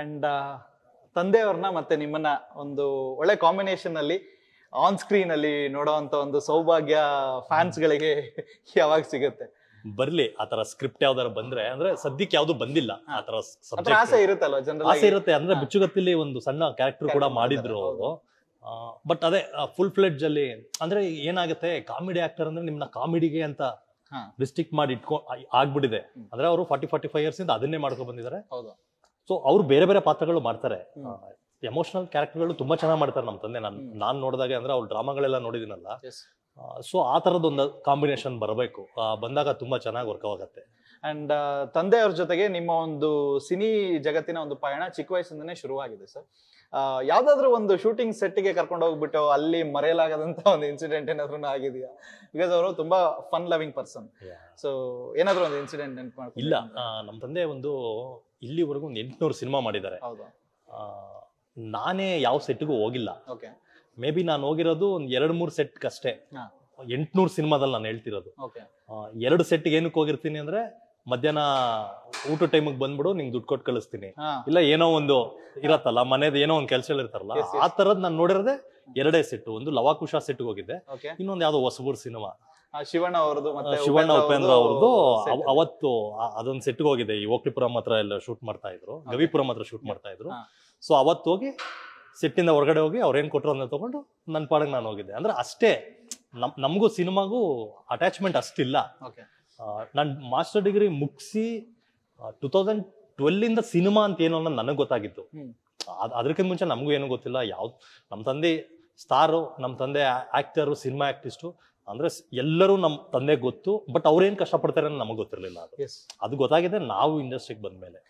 and uh, ತಂದೆಯವ್ರನ್ನ ಮತ್ತೆ ನಿಮ್ಮನ್ನ ಒಂದು ಒಳ್ಳೆ ಕಾಂಬಿನೇಷನ್ ಅಲ್ಲಿ ಆನ್ ಸ್ಕ್ರೀನ್ ಅಲ್ಲಿ ನೋಡೋವಂತ ಒಂದು ಸೌಭಾಗ್ಯ ಫ್ಯಾನ್ಸ್ ಗಳಿಗೆ ಯಾವಾಗ ಸಿಗುತ್ತೆ ಬರ್ಲಿ ಆತರ ಸ್ಕ್ರಿಪ್ಟ್ ಯಾವ್ದಾರ ಬಂದ್ರೆ ಅಂದ್ರೆ ಸದ್ಯಕ್ಕೆ ಯಾವ್ದು ಬಂದಿಲ್ಲ ಆತರ ಆಸೆ ಇರುತ್ತಲ್ಲ ಆಸೆ ಇರುತ್ತೆ ಅಂದ್ರೆ ಬಿಚ್ಚುಗತ್ತಿಲಿ ಒಂದು ಸಣ್ಣ ಕ್ಯಾರೆಕ್ಟರ್ ಕೂಡ ಮಾಡಿದ್ರು ಅವರು ಬಟ್ ಅದೇ ಫುಲ್ ಫ್ಲೆಡ್ಜ್ ಅಲ್ಲಿ ಅಂದ್ರೆ ಏನಾಗುತ್ತೆ ಕಾಮಿಡಿ ಆಕ್ಟರ್ ಅಂದ್ರೆ ನಿಮ್ನ ಕಾಮಿಡಿಗೆ ಅಂತ ರಿಸ್ಟ್ರಿಕ್ಟ್ ಮಾಡಿ ಇಟ್ಕೊ ಆಗ್ಬಿಟ್ಟಿದೆ ಅಂದ್ರೆ ಅವರು ಫಾರ್ಟಿ ಫಾರ್ಟಿ ಫೈವ್ ಇಯರ್ಸ್ ಇಂದ ಅದನ್ನೇ ಮಾಡ್ಕೊಂಡ್ ಬಂದಿದ್ದಾರೆ ಹೌದು ಸೊ ಅವ್ರು ಬೇರೆ ಬೇರೆ ಪಾತ್ರಗಳು ಮಾಡ್ತಾರೆ ಎಮೋಷನಲ್ ಕ್ಯಾರೆಕ್ಟರ್ಗಳು ತುಂಬಾ ಚೆನ್ನಾಗಿ ಮಾಡ್ತಾರೆ ನಮ್ಮ ತಂದೆ ನಾನು ನಾನು ನೋಡಿದಾಗ ಅಂದ್ರೆ ಅವ್ರ ಡ್ರಾಮಾಗಳೆಲ್ಲ ನೋಡಿದಿನಲ್ಲ ಸೊ ಆ ತರದೊಂದು ಕಾಂಬಿನೇಷನ್ ಬರಬೇಕು ಬಂದಾಗ ತುಂಬಾ ಚೆನ್ನಾಗಿ ವರ್ಕ್ ಆಗುತ್ತೆ ಅಂಡ್ uh, ತಂದೆಯವ್ರ ಜೊತೆಗೆ ನಿಮ್ಮ ಒಂದು ಸಿನಿ ಜಗತ್ತಿನ ಒಂದು ಪಯಣ ಚಿಕ್ಕ ವಯಸ್ಸಿಂದನೇ ಶುರುವಾಗಿದೆ ಸರ್ ಯಾವ್ದಾದ್ರು ಒಂದು ಶೂಟಿಂಗ್ ಸೆಟ್ಗೆ ಕರ್ಕೊಂಡು ಹೋಗ್ಬಿಟ್ಟು ಅಲ್ಲಿ ಮರೆಯಲಾಗದಂತ ಒಂದು ಇನ್ಸಿಡೆಂಟ್ ಏನಾದ್ರು ಆಗಿದೆಯಾ ಬಿಕಾಸ್ ಅವರು ತುಂಬಾ ಫನ್ ಲವಿಂಗ್ ಪರ್ಸನ್ ಸೊ ಏನಾದ್ರು ಒಂದು ಇನ್ಸಿಡೆಂಟ್ ನೆನ್ಪು ಇಲ್ಲ ನಮ್ಮ ತಂದೆ ಒಂದು ಇಲ್ಲಿವರೆಗೂ ಒಂದು ಎಂಟುನೂರು ಸಿನಿಮಾ ಮಾಡಿದ್ದಾರೆ ಹೌದು ನಾನೇ ಯಾವ ಸೆಟ್ಗೂ ಹೋಗಿಲ್ಲ ಮೇ ಬಿ ನಾನು ಹೋಗಿರೋದು ಒಂದು ಎರಡು ಮೂರು ಸೆಟ್ ಅಷ್ಟೇ ಎಂಟ್ನೂರು ಸಿನಿಮಾದಲ್ಲಿ ನಾನು ಹೇಳ್ತಿರೋದು ಎರಡು ಸೆಟ್ ಏನಕ್ಕೆ ಹೋಗಿರ್ತೀನಿ ಅಂದ್ರೆ ಮಧ್ಯಾಹ್ನ ಊಟ ಟೈಮಿಗೆ ಬಂದ್ಬಿಡು ನಿಂಗೆ ದುಡ್ಡು ಕೊಟ್ಟು ಕಳಿಸ್ತೀನಿ ಇಲ್ಲ ಏನೋ ಒಂದು ಇರತ್ತಲ್ಲ ಮನೇದು ಏನೋ ಒಂದು ಇರ್ತಾರಲ್ಲ ಆ ತರದ್ ನಾನು ನೋಡಿರೋದೇ ಎರಡೇ ಸೆಟ್ ಒಂದು ಲವಾಕುಶ ಸೆಟ್ ಹೋಗಿದ್ದೆ ಇನ್ನೊಂದು ಯಾವ್ದೋ ಹೊಸಬೂರ್ ಸಿನಿಮಾ ಶಿವಣ್ಣ ಶಿವಣ್ಣ ಉಪೇಂದ್ರ ಅವ್ರದ್ದು ಅವತ್ತು ಅದೊಂದು ಸೆಟ್ ಹೋಗಿದೆ ಈ ಓಕ್ಲಿಪುರಂ ಹತ್ರ ಎಲ್ಲ ಶೂಟ್ ಮಾಡ್ತಾ ಇದ್ರು ಗವಿಪುರಂ ಹತ್ರ ಶೂಟ್ ಮಾಡ್ತಾ ಇದ್ರು ಸೊ ಅವತ್ತು ಹೋಗಿ ಸೆಟ್ಟಿಂದ ಹೊರಗಡೆ ಹೋಗಿ ಅವ್ರ ಏನ್ ಕೊಟ್ಟರು ಅಂತ ತಗೊಂಡು ನನ್ನ ಪಾಡಂಗ್ ನಾನು ಹೋಗಿದ್ದೆ ಅಂದ್ರೆ ಅಷ್ಟೇ ನಮ್ ನಮಗೂ ಸಿನಿಮಾಗೂ ಅಟ್ಯಾಚ್ಮೆಂಟ್ ಅಷ್ಟಿಲ್ಲ ನನ್ನ ಮಾಸ್ಟರ್ ಡಿಗ್ರಿ ಮುಗಿಸಿ ಟೂ ತೌಸಂಡ್ ಇಂದ ಸಿನಿಮಾ ಅಂತ ಏನು ಅನ್ನೋದು ನನಗೆ ಗೊತ್ತಾಗಿತ್ತು ಅದಕ್ಕಿಂತ ಮುಂಚೆ ನಮಗೂ ಏನೂ ಗೊತ್ತಿಲ್ಲ ಯಾವ ನಮ್ಮ ತಂದೆ ಸ್ಟಾರು ನಮ್ಮ ತಂದೆ ಆಕ್ಟರು ಸಿನಿಮಾ ಆಕ್ಟಿಸ್ಟು ಅಂದ್ರೆ ಎಲ್ಲರೂ ನಮ್ಮ ತಂದೆ ಗೊತ್ತು ಬಟ್ ಅವ್ರೇನ್ ಕಷ್ಟಪಡ್ತಾರೆ ಅಂತ ನಮಗೆ ಗೊತ್ತಿರಲಿಲ್ಲ ಅದು ಅದು ಗೊತ್ತಾಗಿದೆ ನಾವು ಇಂಡಸ್ಟ್ರಿಗೆ ಬಂದ ಮೇಲೆ